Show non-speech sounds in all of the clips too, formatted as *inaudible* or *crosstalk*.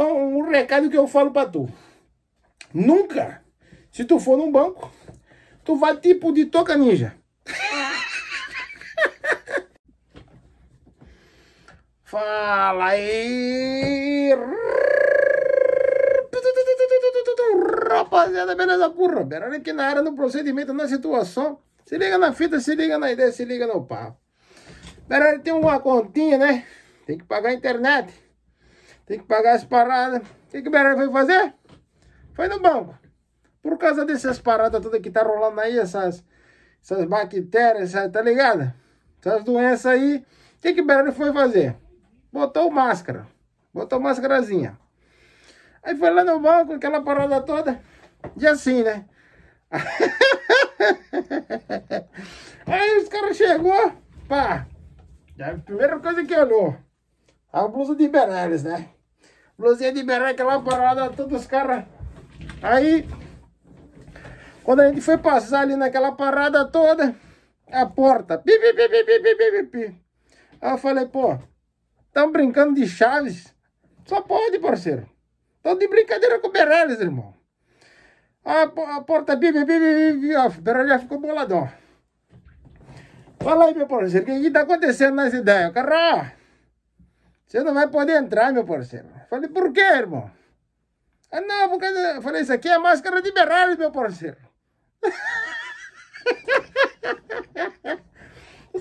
Então, um recado que eu falo para tu. Nunca, se tu for num banco, tu vai tipo de toca ninja. *laughs* Fala aí, rapaziada, beleza porra! Beleza aqui na área, no procedimento, na situação. Se liga na fita, se liga na ideia, se liga no papo. Beleza, tem uma continha, né? Tem que pagar a internet. Tem que pagar as paradas. O que, que o Beré foi fazer? Foi no banco. Por causa dessas paradas todas que tá rolando aí, essas, essas bactérias, essas, tá ligado? Essas doenças aí. O que, que o Beré foi fazer? Botou máscara. Botou máscarazinha. Aí foi lá no banco, aquela parada toda. E assim, né? *laughs* Aí os caras chegou, pá. É a primeira coisa que olhou, a blusa de Iberales, né? blusinha de berreca lá parada, todos os caras. Aí, quando a gente foi passar ali naquela parada toda, a porta, pi, pi, pi, pi, pi, pi, pi, pi. Aí eu falei, pô, estão brincando de chaves? Só pode, parceiro. Tão de brincadeira com o Beirelles, irmão. A, a porta, pi, pi, pi, pi, pi, o Beirelles já ficou boladão. Fala aí, meu parceiro, o que está acontecendo nas ideias? Caralho! Você não vai poder entrar, meu parceiro. Falei, por quê, irmão? Ah, não, porque... Eu falei, isso aqui é máscara de Berardi, meu parceiro. *laughs*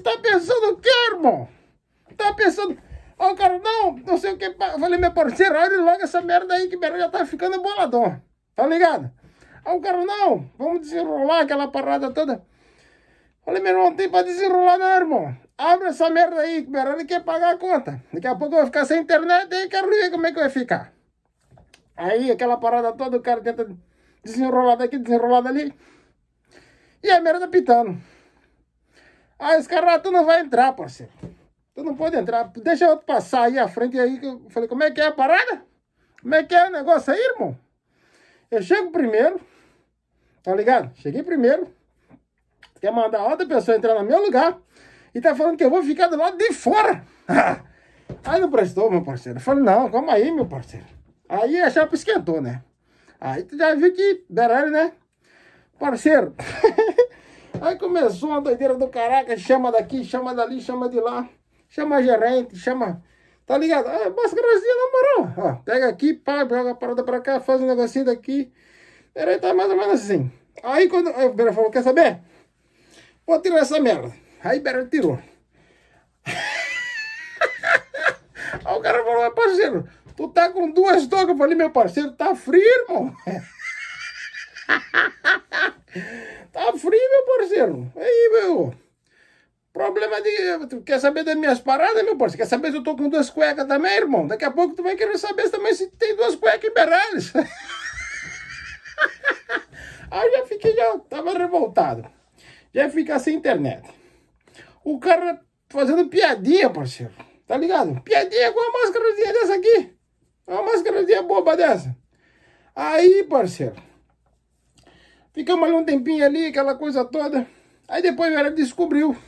tá pensando o quê, irmão? Tá pensando... Ó, oh, cara, não, não sei o que... Eu falei, meu parceiro, olha logo essa merda aí que Berardi já tá ficando boladão. Tá ligado? Ah, o cara, não, vamos desenrolar aquela parada toda. Falei, meu irmão, não tem pra desenrolar não, irmão. Abre essa merda aí, que merda, quer pagar a conta. Daqui a pouco eu vou ficar sem internet e quero ver como é que vai ficar. Aí aquela parada toda, o cara tenta desenrolar daqui, desenrolar dali. E a merda pitando. Ah, esse cara, tu não vai entrar, parceiro. Tu não pode entrar. Deixa eu passar aí à frente aí. Que eu falei, como é que é a parada? Como é que é o negócio aí, irmão? Eu chego primeiro. Tá ligado? Cheguei primeiro. Quer mandar outra pessoa entrar no meu lugar e tá falando que eu vou ficar do lado de fora. *laughs* aí não prestou, meu parceiro. Eu falei, não, calma aí, meu parceiro. Aí a chapa esquentou, né? Aí tu já viu que deralho, né? Parceiro. *laughs* aí começou uma doideira do caraca, chama daqui, chama dali, chama de lá. Chama gerente, chama... Tá ligado? Ah, mascarazinha na moral. Ó, pega aqui, pá, joga a parada pra cá, faz um negocinho daqui. Peraí, tá mais ou menos assim. Aí quando... Aí o Beira falou, quer saber? Vou tirar essa merda. Aí Berão tirou. Aí o cara falou, meu parceiro, tu tá com duas togas. Eu falei, meu parceiro, tá frio, irmão. *laughs* tá frio, meu parceiro. Aí, meu. Problema de. Quer saber das minhas paradas, meu parceiro? Quer saber se eu tô com duas cuecas também, irmão? Daqui a pouco tu vai querer saber também se tem duas cuecas liberais. *laughs* Aí eu já fiquei, já tava revoltado. Já fica sem internet o cara fazendo piadinha, parceiro. Tá ligado? Piadinha com uma máscarazinha dessa aqui. Uma máscarazinha boba dessa. Aí, parceiro. Ficamos ali um tempinho ali, aquela coisa toda. Aí depois cara descobriu. *laughs*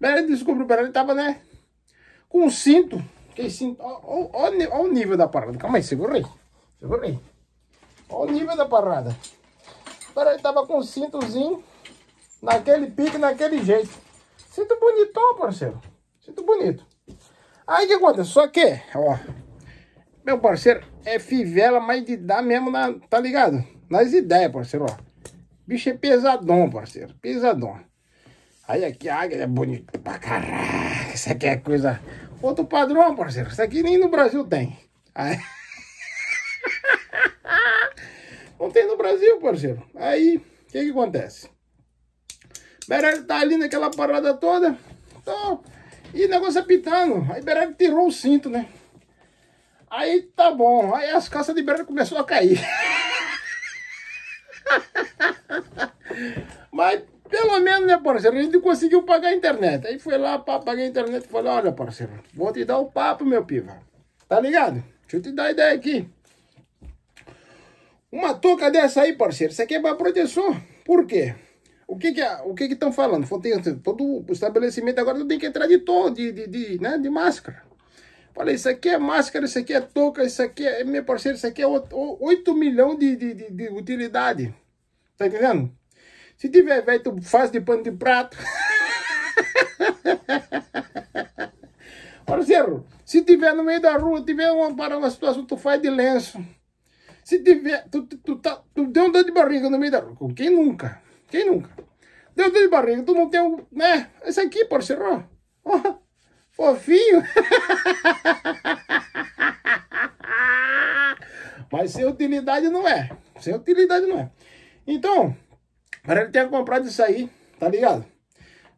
ela descobriu, ele tava, né? Com um cinto. Que cinto. Olha o nível da parada. Calma aí, segura aí. Segura aí. Olha o nível da parada. Agora ele tava com um cintozinho, naquele pique, naquele jeito. Cinto bonitão, parceiro. Cinto bonito. Aí o que acontece? Só que, ó, meu parceiro, é fivela, mas de dar mesmo, na, tá ligado? Nas ideias, parceiro, ó. Bicho é pesadão, parceiro. Pesadão. Aí aqui a águia é bonita pra caralho. Isso aqui é coisa... Outro padrão, parceiro. Isso aqui nem no Brasil tem. Aí... *laughs* Não tem no Brasil, parceiro. Aí, o que que acontece? Berardo tá ali naquela parada toda. Então, e negócio apitando. É Aí Berardo tirou o cinto, né? Aí tá bom. Aí as calças de Berardo começou a cair. *laughs* Mas pelo menos, né, parceiro? A gente conseguiu pagar a internet. Aí foi lá, pá, paguei a internet e falei, olha, parceiro, vou te dar o papo, meu piva. Tá ligado? Deixa eu te dar ideia aqui. Uma touca dessa aí, parceiro, isso aqui é para proteção. Por quê? O que que o que estão falando? Todo o estabelecimento agora tem que entrar de todo de, de, de, né, de máscara. Falei, isso aqui é máscara, isso aqui é touca, isso aqui é, meu parceiro, isso aqui é 8 milhões de, de, de, de utilidade. Tá entendendo? Se tiver velho, tu faz de pano de prato. *laughs* parceiro, se tiver no meio da rua, tiver uma, para uma situação, tu faz de lenço. Se tiver, tu, tu, tu, tá, tu deu um dor de barriga no meio da rua. Quem nunca? Quem nunca? Deu dor de barriga, tu não tem um. Né? Esse aqui, parceiro. Ó, fofinho. *laughs* Mas sem utilidade não é. Sem utilidade não é. Então, para ele ter comprado isso aí, tá ligado?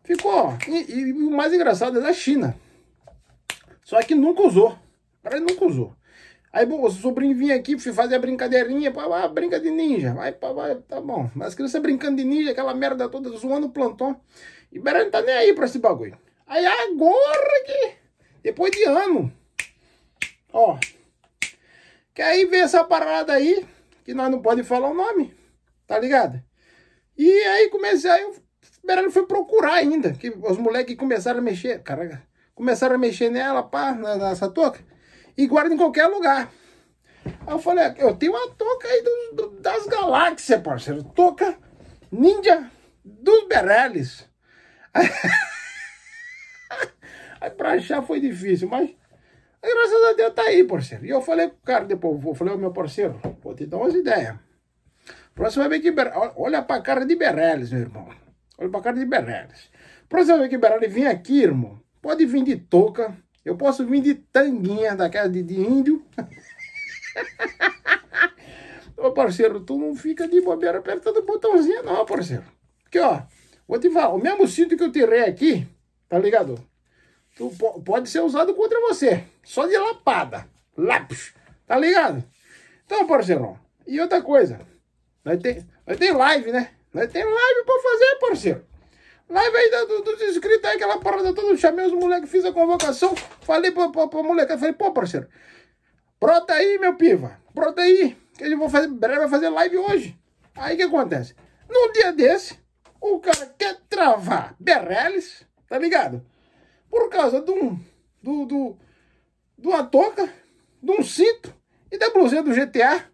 Ficou, e, e, o mais engraçado é da China. Só que nunca usou. para ele nunca usou. Aí, bom, o sobrinho vinha aqui, fui fazer a brincadeirinha, pá, pá, brinca de ninja. Aí, pá, pá, tá bom. Mas criança brincando de ninja, aquela merda toda, zoando o plantão. E Beran não tá nem aí pra esse bagulho. Aí agora que, depois de ano, ó, que aí vem essa parada aí, que nós não podemos falar o nome, tá ligado? E aí comecei, aí o Berano foi procurar ainda, que os moleques começaram a mexer, caraca, começaram a mexer nela, pá, nessa toca e guarda em qualquer lugar. Aí eu falei, eu tenho uma toca aí do, do, das galáxias, parceiro. Toca ninja dos Bereles. *laughs* Aí, pra achar foi difícil, mas graças a Deus tá aí, parceiro. E eu falei o cara depois, eu falei, meu parceiro, vou te dar umas ideias. Próxima vez que olha pra cara de Bereles, meu irmão. Olha pra cara de Bereles. Próxima vez que Bereles vem aqui, irmão, pode vir de touca eu posso vir de tanguinha, daquela de, de índio. *laughs* Ô, parceiro, tu não fica de bobeira apertando o botãozinho, não, parceiro. Porque, ó, vou te falar, o mesmo cinto que eu tirei aqui, tá ligado? Tu pode ser usado contra você. Só de lapada. Lápis. Tá ligado? Então, parceiro, e outra coisa. Nós tem, nós tem live, né? Nós tem live pra fazer, parceiro. Lá vem dos do, do inscritos aí, aquela parada toda. Chamei os moleques, fiz a convocação. Falei pra, pra, pra moleque, falei, pô, parceiro, brota aí, meu piva, brota aí, que eu vou fazer, breve vai fazer live hoje. Aí o que acontece? Num dia desse, o cara quer travar Berreles, tá ligado? Por causa de um, do, do, de uma touca, de um cinto e da blusinha do GTA.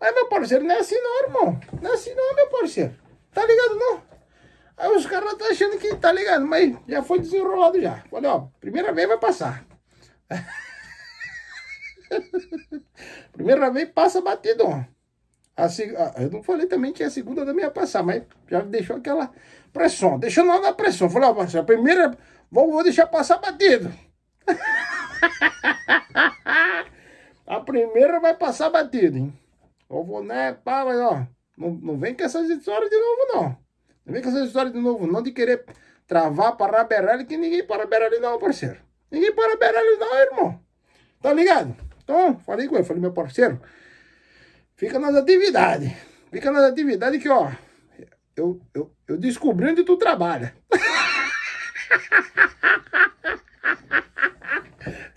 Mas, meu parceiro, não é assim não, irmão. Não é assim não, meu parceiro. Tá ligado não? Aí os caras tá achando que tá ligado, mas já foi desenrolado já. Falei, ó, primeira vez vai passar. *laughs* primeira vez passa batido, ó. A, a, eu não falei também que a segunda também ia passar, mas já deixou aquela pressão. Deixou lá na pressão. Falei, ó, parceiro, a primeira vou, vou deixar passar batido. *laughs* a primeira vai passar batido, hein. Eu vou, né, pá, mas ó, não, não vem com essas histórias de novo, não vem com essa história de novo, não de querer travar a berralho, que ninguém para berralho não, parceiro. Ninguém para berralho não, irmão. Tá ligado? Então, falei com ele, falei, meu parceiro, fica nas atividades. Fica nas atividades que, ó, eu, eu, eu descobri onde tu trabalha. *laughs*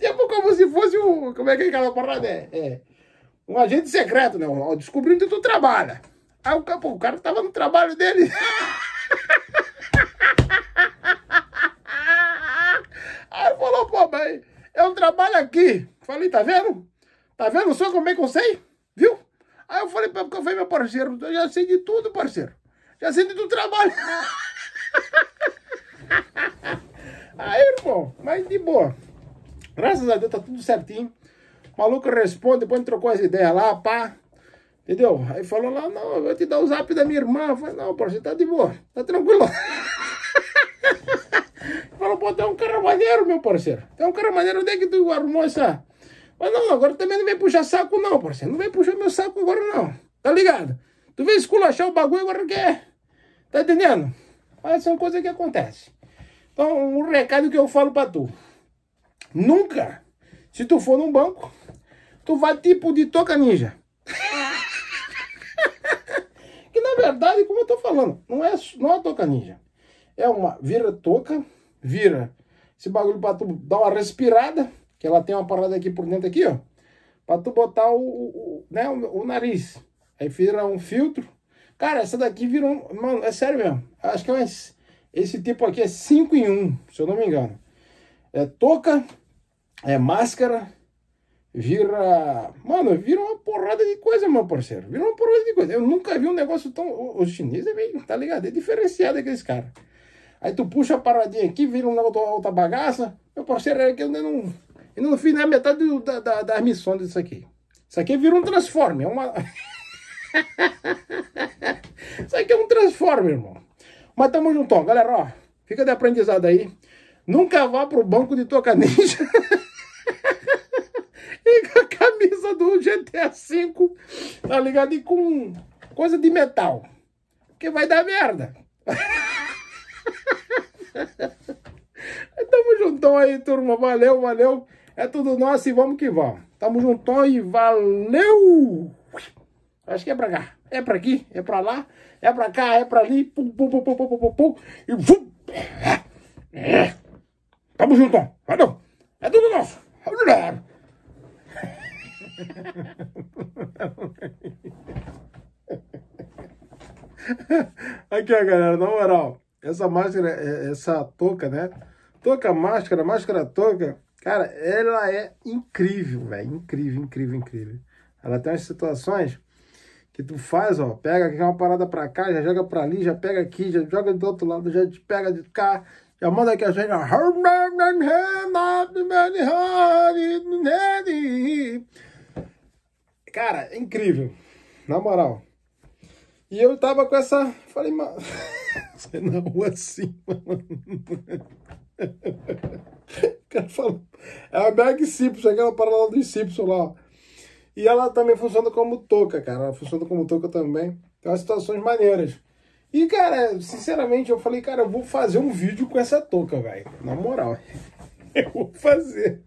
tipo como se fosse um, como é que é aquela parada? É, é um agente secreto, né? Descobrindo onde tu trabalha. Aí o cara, pô, o cara tava no trabalho dele. Aí falou, pô, mas eu é trabalho aqui. Falei, tá vendo? Tá vendo só como é que eu sei? Viu? Aí eu falei, porque eu falei, meu parceiro, eu já sei de tudo, parceiro. Já sei de tudo trabalho. Aí, irmão, mas de boa. Graças a Deus tá tudo certinho. O maluco responde, depois trocou as ideias lá, pá. Entendeu? Aí falou lá, não, eu vou te dar o zap da minha irmã. falei, não, parceiro, tá de boa, tá tranquilo. *laughs* falou, pô, tem é um cara maneiro, meu parceiro. Tem é um cara maneiro, onde é que tu arrumou essa? Mas não, agora também não vem puxar saco não, parceiro. Não vem puxar meu saco agora não, tá ligado? Tu vem esculachar o bagulho agora que é. Tá entendendo? Mas são é coisas que acontecem. Então, um recado que eu falo pra tu. Nunca, se tu for num banco, tu vai tipo de toca ninja. Ah verdade, como eu estou falando, não é, não é toca ninja. É uma vira toca, vira esse bagulho para tu dar uma respirada, que ela tem uma parada aqui por dentro aqui, ó, para tu botar o, o né, o, o, nariz. Aí vira um filtro. Cara, essa daqui vira um, mano, é sério mesmo. Acho que é esse, esse tipo aqui é 5 em 1, um, se eu não me engano. É toca, é máscara, vira. Mano, vira uma porrada de coisa, meu parceiro. Vira uma porrada de coisa. Eu nunca vi um negócio tão. Os chineses, bem tá ligado? É diferenciado aqueles caras. Aí tu puxa a paradinha aqui, vira uma outra, outra bagaça. Meu parceiro, é que eu não. Eu não fiz nem a metade do, da, da, das missões disso aqui. Isso aqui vira um transforme. É uma. *laughs* Isso aqui é um transforme, irmão. Mas tamo juntão, galera, ó. Fica de aprendizado aí. Nunca vá pro banco de toca ninja. *laughs* com a camisa do GTA V, tá ligado? E com coisa de metal. Porque vai dar merda. *laughs* Tamo juntão aí, turma. Valeu, valeu. É tudo nosso e vamos que vamos. Tamo juntão e valeu! Acho que é pra cá. É pra aqui, é pra lá, é pra cá, é pra ali. Pum, pum, pum, pum, pum, pum, pum, pum. E é. é. Tamo juntão. Valeu. É tudo nosso. *laughs* Aqui, ó, galera, na moral, essa máscara, é, essa touca, né? Touca máscara, máscara touca, cara, ela é incrível, velho. Incrível, incrível, incrível. Ela tem umas situações que tu faz, ó, pega aqui uma parada pra cá, já joga pra ali, já pega aqui, já joga do outro lado, já te pega de cá, já manda aqui a gente. Cara, é incrível. Na moral. E eu tava com essa. Falei, mano. *laughs* Sai na rua assim, mano. O cara falou. É a Meg Simpson, é aquela paralela dos Simpson lá, ó. E ela também funciona como touca, cara. Ela funciona como touca também. Tem umas situações maneiras. E, cara, sinceramente, eu falei, cara, eu vou fazer um vídeo com essa touca, velho. Na moral. *laughs* Eu vou fazer.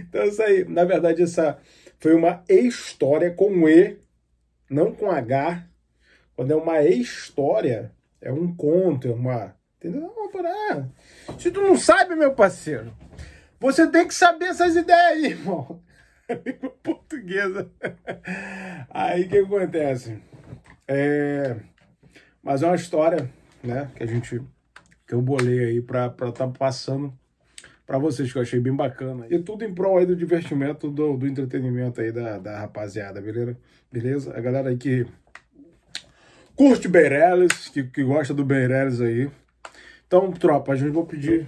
Então, isso aí. Na verdade, essa foi uma história com E, não com H. Quando é uma história, é um conto, é uma. Entendeu? É Se tu não sabe, meu parceiro, você tem que saber essas ideias aí, *laughs* irmão. É língua portuguesa. Aí o que acontece? É... Mas é uma história, né? Que a gente. que eu bolei aí pra estar tá passando para vocês, que eu achei bem bacana. E tudo em prol aí do divertimento, do, do entretenimento aí da, da rapaziada, beleza? Beleza? A galera aí que curte Beirelles, que, que gosta do Beirelles aí. Então, tropa, a gente vai pedir...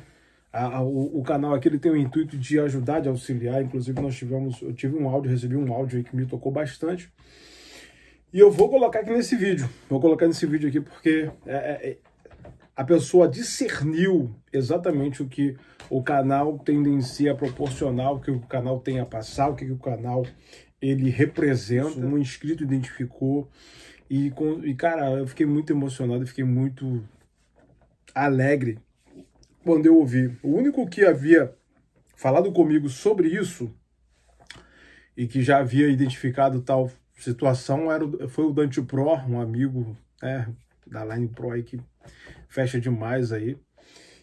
A, a, o, o, canal aqui ele tem o intuito de ajudar, de auxiliar. Inclusive, nós tivemos, eu tive um áudio, recebi um áudio aí que me tocou bastante. E eu vou colocar aqui nesse vídeo. Vou colocar nesse vídeo aqui porque é, é, é a pessoa discerniu exatamente o que o canal tendencia proporcional o que o canal tem a passar, o que, o canal ele representa. Um inscrito identificou. E, com, e, cara, eu fiquei muito emocionado, fiquei muito alegre quando eu ouvi. O único que havia falado comigo sobre isso e que já havia identificado tal situação era, foi o Dante Pro, um amigo né, da Line Pro aí que fecha demais aí.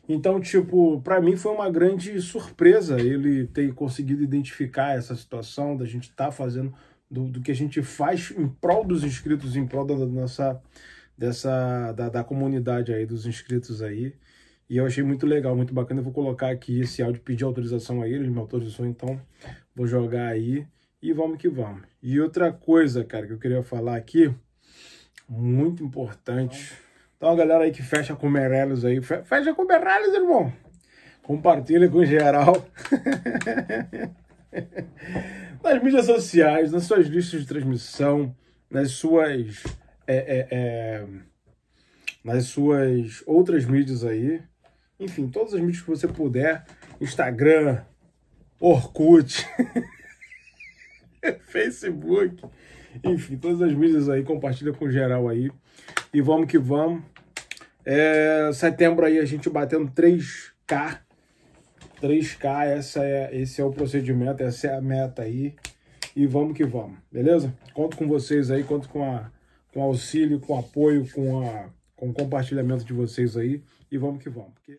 Então, tipo, para mim foi uma grande surpresa ele ter conseguido identificar essa situação da gente estar tá fazendo do, do, que a gente faz em prol dos inscritos, em prol da, da nossa dessa da, da, comunidade aí dos inscritos aí. E eu achei muito legal, muito bacana. Eu vou colocar aqui esse áudio, pedir autorização a ele, ele me autorizou, então vou jogar aí e vamos que vamos. E outra coisa, cara, que eu queria falar aqui, muito importante. Então a galera aí que fecha com Meirelles aí, fecha com Meirelles, irmão. Compartilha com geral. *laughs* nas mídias sociais, nas suas listas de transmissão, nas suas... É, é, é, nas suas outras mídias aí. Enfim, todas as mídias que você puder. Instagram, Orkut, *laughs* Facebook. Enfim, todas as mídias aí. Compartilha com geral aí. E vamos que vamos. É, setembro aí a gente batendo 3K. 3K, essa é, esse é o procedimento, essa é a meta aí. E vamos que vamos, beleza? Conto com vocês aí, conto com, a, com auxílio, com apoio, com, a, com compartilhamento de vocês aí. E vamos que vamos. Porque...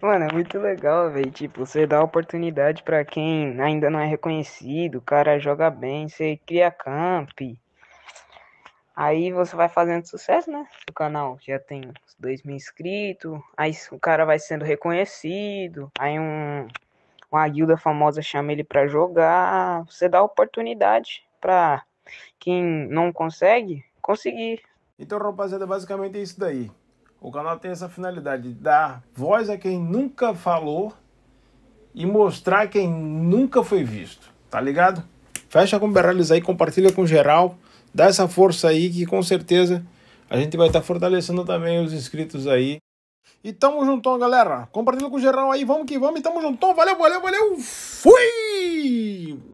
Mano, é muito legal, velho. Tipo, você dá oportunidade para quem ainda não é reconhecido, o cara joga bem, você cria camp, Aí você vai fazendo sucesso, né? O canal já tem uns 2 mil inscritos. Aí o cara vai sendo reconhecido. Aí um, uma guilda famosa chama ele para jogar. Você dá oportunidade para quem não consegue, conseguir. Então, rapaziada, é basicamente é isso daí. O canal tem essa finalidade de dar voz a quem nunca falou e mostrar quem nunca foi visto. Tá ligado? Fecha com Berrellis aí, compartilha com geral dá essa força aí que com certeza a gente vai estar tá fortalecendo também os inscritos aí. E tamo juntão, galera. Compartilha com o geral aí. Vamos que vamos. E tamo juntão. Valeu, valeu, valeu. Fui!